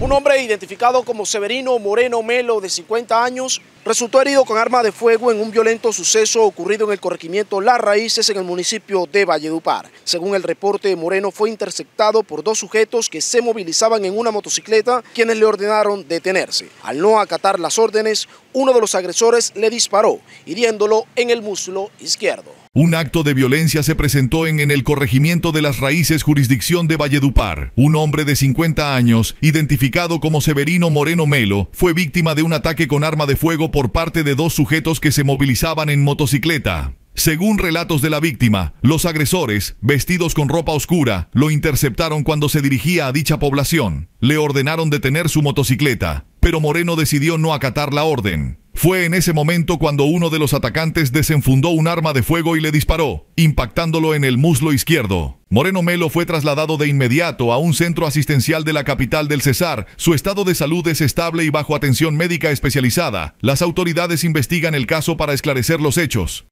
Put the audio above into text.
Un hombre identificado como Severino Moreno Melo, de 50 años, resultó herido con arma de fuego en un violento suceso ocurrido en el corregimiento Las Raíces en el municipio de Valledupar. Según el reporte, Moreno fue interceptado por dos sujetos que se movilizaban en una motocicleta, quienes le ordenaron detenerse. Al no acatar las órdenes, uno de los agresores le disparó, hiriéndolo en el muslo izquierdo. Un acto de violencia se presentó en, el corregimiento de las raíces jurisdicción de Valledupar. Un hombre de 50 años, identificado como Severino Moreno Melo, fue víctima de un ataque con arma de fuego por parte de dos sujetos que se movilizaban en motocicleta. Según relatos de la víctima, los agresores, vestidos con ropa oscura, lo interceptaron cuando se dirigía a dicha población. Le ordenaron detener su motocicleta pero Moreno decidió no acatar la orden. Fue en ese momento cuando uno de los atacantes desenfundó un arma de fuego y le disparó, impactándolo en el muslo izquierdo. Moreno Melo fue trasladado de inmediato a un centro asistencial de la capital del Cesar. Su estado de salud es estable y bajo atención médica especializada. Las autoridades investigan el caso para esclarecer los hechos.